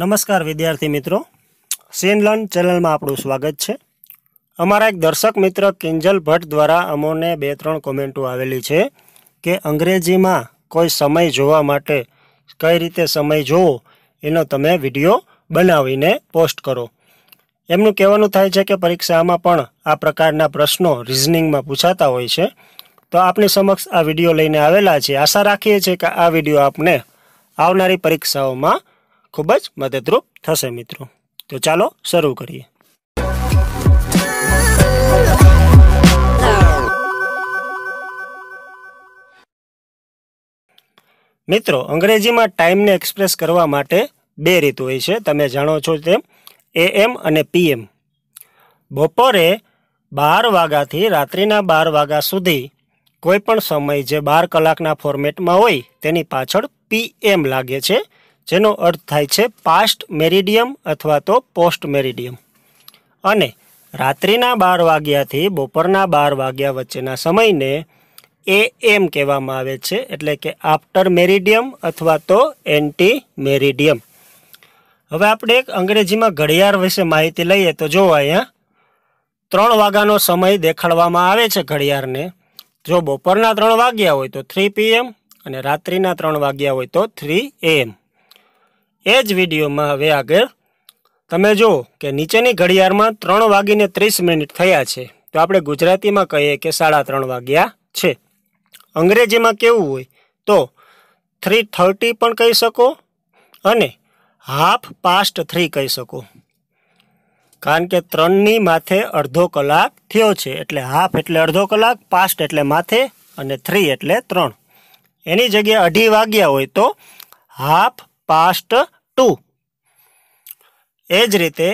નમસ્કાર વિદ્યાર્થી મિત્રો સેનલર્ન ચેનલમાં આપણું સ્વાગત છે અમારા એક દર્શક મિત્ર કિંજલ ભટ્ટ દ્વારા અમોને બે ત્રણ કોમેન્ટો આવેલી છે કે અંગ્રેજીમાં કોઈ સમય જોવા માટે કઈ રીતે સમય જોવો એનો તમે વિડીયો બનાવીને પોસ્ટ કરો એમનું કહેવાનું થાય છે કે પરીક્ષામાં પણ આ પ્રકારના પ્રશ્નો રિઝનિંગમાં પૂછાતા હોય છે તો આપની સમક્ષ આ વિડીયો લઈને આવેલા છે આશા રાખીએ છીએ કે આ વિડીયો આપને આવનારી પરીક્ષાઓમાં ખૂબ જ મદદરૂપ થશે મિત્રો તો ચાલો શરૂ કરીએ મિત્રો અંગ્રેજીમાં ટાઈમને એક્સપ્રેસ કરવા માટે બે રીત હોય છે તમે જાણો છો તેમ એએમ અને પીએમ બપોરે બાર વાગ્યાથી રાત્રિના બાર વાગ્યા સુધી કોઈપણ સમય જે બાર કલાકના ફોર્મેટમાં હોય તેની પાછળ પીએમ લાગે છે જેનો અર્થ થાય છે પાસ્ટ મેરિડિયમ અથવા તો પોસ્ટ મેરિડિયમ અને રાત્રિના બાર વાગ્યાથી બપોરના બાર વાગ્યા વચ્ચેના સમયને એ એમ કહેવામાં આવે છે એટલે કે આફ્ટર મેરિડિયમ અથવા તો એન્ટી મેરિડિયમ હવે આપણે એક અંગ્રેજીમાં ઘડિયાળ વિશે માહિતી લઈએ તો જો અહીંયા ત્રણ વાગ્યાનો સમય દેખાડવામાં આવે છે ઘડિયાળને જો બપોરના ત્રણ વાગ્યા હોય તો થ્રી પીએમ અને રાત્રિના ત્રણ વાગ્યા હોય તો થ્રી એએમ એ જ વિડીયોમાં હવે આગળ તમે જુઓ કે નીચેની ઘડિયાળમાં ત્રણ વાગીને ત્રીસ મિનિટ થયા છે તો આપણે ગુજરાતીમાં કહીએ કે સાડા ત્રણ વાગ્યા છે અંગ્રેજીમાં કેવું હોય તો થ્રી થર્ટી પણ કહી શકો અને હાફ પાસ્ટ થ્રી કહી શકો કારણ કે ત્રણની માથે અડધો કલાક થયો છે એટલે હાફ એટલે અડધો કલાક પાસ્ટ એટલે માથે અને થ્રી એટલે ત્રણ એની જગ્યાએ અઢી વાગ્યા હોય તો હાફ પાસ્ટ ટુ એ જ રીતે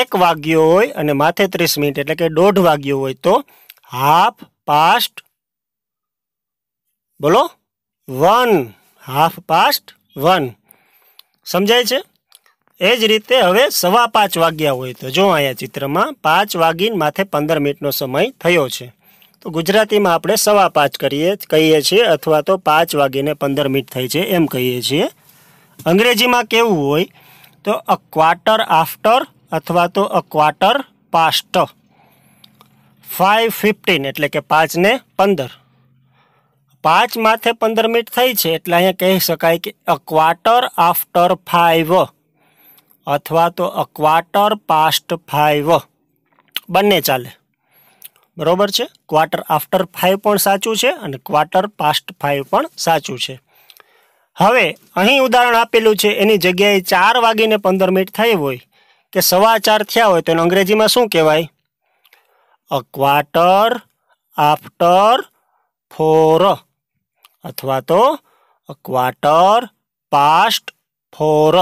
એક વાગ્યો હોય અને માથે ત્રીસ મિનિટ એટલે કે દોઢ વાગ્યો હોય તો હાફ પાસ્ટ બોલો વન હાફ પાસ્ટ વન સમજાય છે એ જ રીતે હવે સવા પાંચ વાગ્યા હોય તો જો અહીંયા ચિત્રમાં પાંચ વાગીને માથે પંદર મિનિટનો સમય થયો છે તો ગુજરાતીમાં આપણે સવા પાંચ કરીએ કહીએ છીએ અથવા તો પાંચ વાગીને પંદર મિનિટ થઈ છે એમ કહીએ છીએ અંગ્રેજીમાં કેવું હોય તો અ ક્વાર્ટર આફ્ટર અથવા તો a quarter past five fifteen એટલે કે પાંચને પંદર પાંચ માથે પંદર મિનિટ થઈ છે એટલે અહીંયા કહી શકાય કે અ ક્વાર્ટર આફ્ટર ફાઇવ અથવા તો અ ક્વાર્ટર પાસ્ટ ફાઇવ બંને ચાલે બરોબર છે ક્વાર્ટર આફ્ટર ફાઇવ પણ સાચું છે અને ક્વાર્ટર પાસ્ટ ફાઇવ પણ સાચું છે હવે અહીં ઉદાહરણ આપેલું છે એની જગ્યાએ ચાર વાગીને પંદર મિનિટ થઈ હોય કે સવા ચાર થયા હોય તો એને અંગ્રેજીમાં શું કહેવાય અ ક્વાર્ટર આફ્ટર ફોર અથવા તો અ ક્વાર્ટર પાસ્ટ ફોર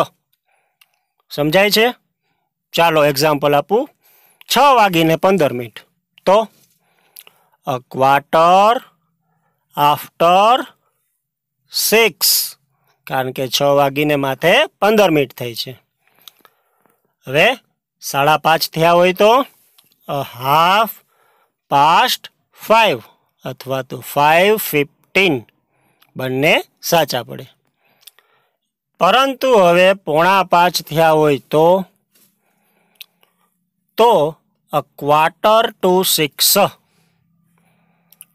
સમજાય છે ચાલો એક્ઝામ્પલ આપું છ વાગીને પંદર મિનિટ તો અ ક્વાર્ટર આફ્ટર સિક્સ કારણ કે છ વાગીને માથે પંદર મિનિટ થઈ છે હવે સાડા પાંચ થયા હોય તો હાફ પાસ્ટ ફાઈવ અથવા તો ફાઈવ ફિફ્ટીન બંને સાચા પડે પરંતુ હવે પોણા પાંચ થયા હોય તો તો a quarter to six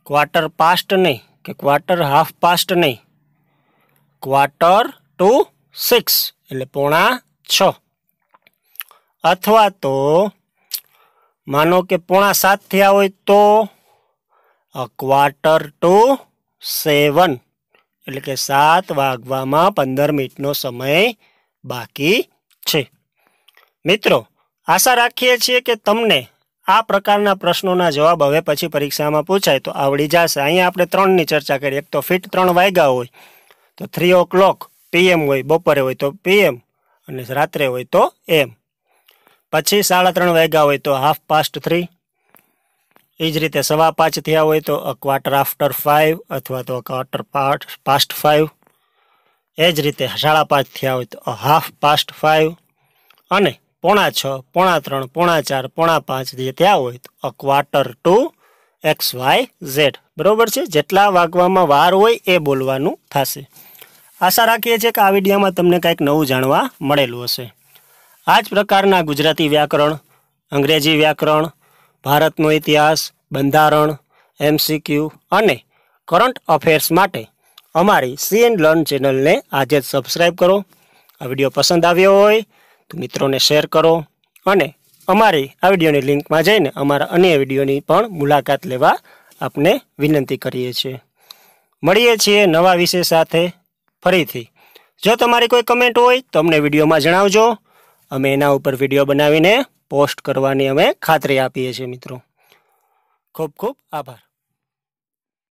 quarter past નહીં કે ક્વાર્ટર હાફ પાસ્ટ નહીં ક્વાર્ટર ટુ સિક્સ એટલે પોણા છ અથવા તો માનો કે પોણા સાત થયા હોય તો ક્વાર્ટર ટુ સેવન એટલે કે સાત વાગવામાં પંદર મિનિટનો સમય બાકી છે મિત્રો આશા રાખીએ છીએ કે તમને આ પ્રકારના પ્રશ્નોના જવાબ હવે પછી પરીક્ષામાં પૂછાય તો આવડી જશે અહીંયા આપણે ત્રણની ચર્ચા કરી એક તો ફિટ ત્રણ વાગ્યા હોય તો થ્રી ઓ ક્લોક પીએમ હોય બપોરે હોય તો પીએમ અને રાત્રે હોય તો એમ પછી સાડા ત્રણ વાગ્યા હોય તો હાફ પાસ્ટ થ્રી એ જ રીતે સવા પાંચ થયા હોય તો અ ક્વાર્ટર આફ્ટર ફાઇવ અથવા તો ક્વાર્ટર પાસ્ટ ફાઇવ એ જ રીતે સાડા પાંચ થયા હોય તો હાફ પાસ્ટ ફાઇવ અને પોણા છ પોણા ત્રણ પોણા ચાર પોણા પાંચ જે ત્યાં હોય તો a quarter to X Y Z બરાબર છે જેટલા વાગવામાં વાર હોય એ બોલવાનું થશે આશા રાખીએ છીએ કે આ વિડીયામાં તમને કંઈક નવું જાણવા મળેલું હશે આ જ પ્રકારના ગુજરાતી વ્યાકરણ અંગ્રેજી વ્યાકરણ ભારતનો ઇતિહાસ બંધારણ એમસીક્યુ અને કરંટ અફેર્સ માટે અમારી સી એન્ડ લર્ન ચેનલને આજે જ સબસ્ક્રાઈબ કરો આ વિડીયો પસંદ આવ્યો હોય તો મિત્રોને શેર કરો અને અમારી આ વિડીયોની લિંકમાં જઈને અમારા અન્ય વિડીયોની પણ મુલાકાત લેવા આપને વિનંતી કરીએ છીએ મળીએ છીએ નવા વિષય સાથે ફરીથી જો તમારી કોઈ કમેન્ટ હોય તો અમને વિડીયોમાં જણાવજો અમે એના ઉપર વિડીયો બનાવીને પોસ્ટ કરવાની અમે ખાતરી આપીએ છીએ મિત્રો ખૂબ ખૂબ આભાર